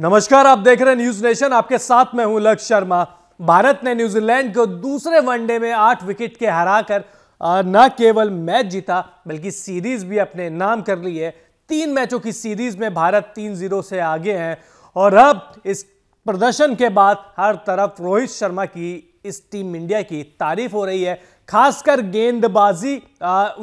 नमस्कार आप देख रहे हैं न्यूज नेशन आपके साथ में हूं लक्ष्य शर्मा भारत ने न्यूजीलैंड को दूसरे वनडे में आठ विकेट के हराकर न केवल मैच जीता बल्कि सीरीज भी अपने नाम कर ली है तीन मैचों की सीरीज में भारत तीन जीरो से आगे हैं और अब इस प्रदर्शन के बाद हर तरफ रोहित शर्मा की इस टीम इंडिया की तारीफ हो रही है खासकर गेंदबाजी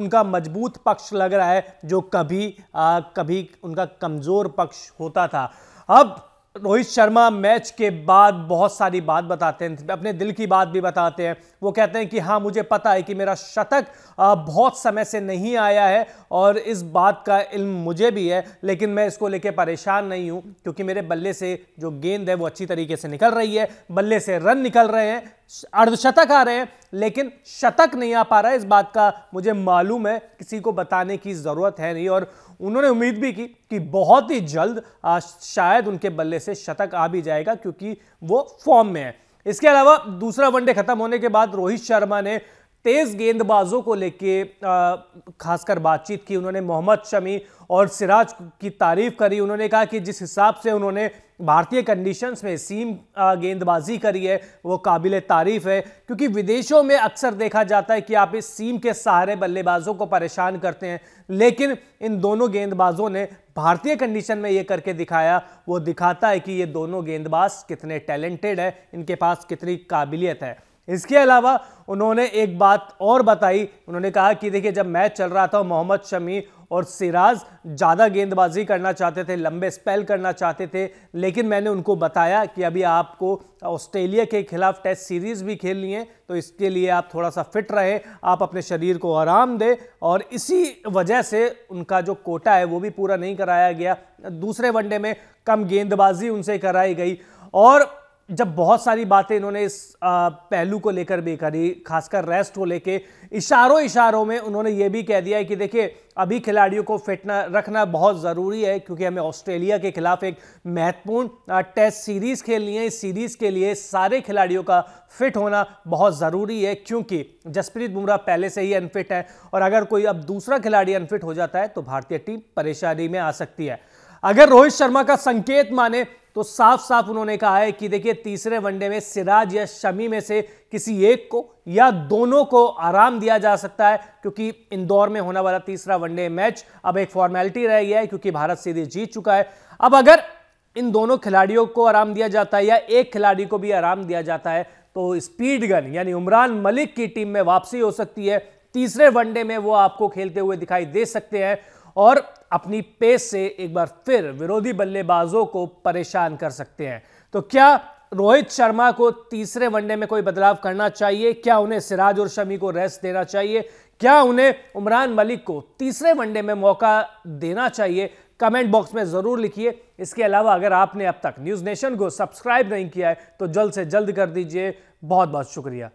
उनका मजबूत पक्ष लग रहा है जो कभी आ, कभी उनका कमज़ोर पक्ष होता था अब रोहित शर्मा मैच के बाद बहुत सारी बात बताते हैं अपने दिल की बात भी बताते हैं वो कहते हैं कि हाँ मुझे पता है कि मेरा शतक बहुत समय से नहीं आया है और इस बात का इल्म मुझे भी है लेकिन मैं इसको लेके परेशान नहीं हूँ क्योंकि मेरे बल्ले से जो गेंद है वो अच्छी तरीके से निकल रही है बल्ले से रन निकल रहे हैं अर्धशतक आ रहे हैं लेकिन शतक नहीं आ पा रहा है इस बात का मुझे मालूम है किसी को बताने की ज़रूरत है नहीं और उन्होंने उम्मीद भी की कि बहुत ही जल्द शायद उनके बल्ले से शतक आ भी जाएगा क्योंकि वो फॉर्म में है इसके अलावा दूसरा वनडे खत्म होने के बाद रोहित शर्मा ने तेज गेंदबाजों को लेके खासकर बातचीत की उन्होंने मोहम्मद शमी और सिराज की तारीफ करी उन्होंने कहा कि जिस हिसाब से उन्होंने भारतीय कंडीशंस में सीम गेंदबाजी करी है वो काबिल तारीफ है क्योंकि विदेशों में अक्सर देखा जाता है कि आप इस सीम के सहारे बल्लेबाजों को परेशान करते हैं लेकिन इन दोनों गेंदबाजों ने भारतीय कंडीशन में ये करके दिखाया वो दिखाता है कि ये दोनों गेंदबाज कितने टैलेंटेड है इनके पास कितनी काबिलियत है इसके अलावा उन्होंने एक बात और बताई उन्होंने कहा कि देखिए जब मैच चल रहा था मोहम्मद शमी और सिराज ज़्यादा गेंदबाजी करना चाहते थे लंबे स्पेल करना चाहते थे लेकिन मैंने उनको बताया कि अभी आपको ऑस्ट्रेलिया के खिलाफ टेस्ट सीरीज़ भी खेलनी है तो इसके लिए आप थोड़ा सा फिट रहे आप अपने शरीर को आराम दें और इसी वजह से उनका जो कोटा है वो भी पूरा नहीं कराया गया दूसरे वनडे में कम गेंदबाजी उनसे कराई गई और जब बहुत सारी बातें इन्होंने इस पहलू को लेकर भी करी खासकर रेस्ट को लेके इशारों इशारों में उन्होंने ये भी कह दिया है कि देखिए अभी खिलाड़ियों को फिट रखना बहुत ज़रूरी है क्योंकि हमें ऑस्ट्रेलिया के खिलाफ एक महत्वपूर्ण टेस्ट सीरीज़ खेलनी है इस सीरीज़ के लिए सारे खिलाड़ियों का फिट होना बहुत ज़रूरी है क्योंकि जसप्रीत बुमराह पहले से ही अनफिट है और अगर कोई अब दूसरा खिलाड़ी अनफिट हो जाता है तो भारतीय टीम परेशानी में आ सकती है अगर रोहित शर्मा का संकेत माने तो साफ साफ उन्होंने कहा है कि देखिए तीसरे वनडे में सिराज या शमी में से किसी एक को या दोनों को आराम दिया जा सकता है क्योंकि इंदौर में होने वाला तीसरा वनडे मैच अब एक फॉर्मेलिटी रह गया है क्योंकि भारत सीरीज जीत चुका है अब अगर इन दोनों खिलाड़ियों को आराम दिया जाता है या एक खिलाड़ी को भी आराम दिया जाता है तो स्पीड गन यानी उमरान मलिक की टीम में वापसी हो सकती है तीसरे वनडे में वो आपको खेलते हुए दिखाई दे सकते हैं और अपनी पेस से एक बार फिर विरोधी बल्लेबाजों को परेशान कर सकते हैं तो क्या रोहित शर्मा को तीसरे वनडे में कोई बदलाव करना चाहिए क्या उन्हें सिराज और शमी को रेस्ट देना चाहिए क्या उन्हें उमरान मलिक को तीसरे वनडे में मौका देना चाहिए कमेंट बॉक्स में ज़रूर लिखिए इसके अलावा अगर आपने अब तक न्यूज़ नेशन को सब्सक्राइब नहीं किया है तो जल्द से जल्द कर दीजिए बहुत बहुत शुक्रिया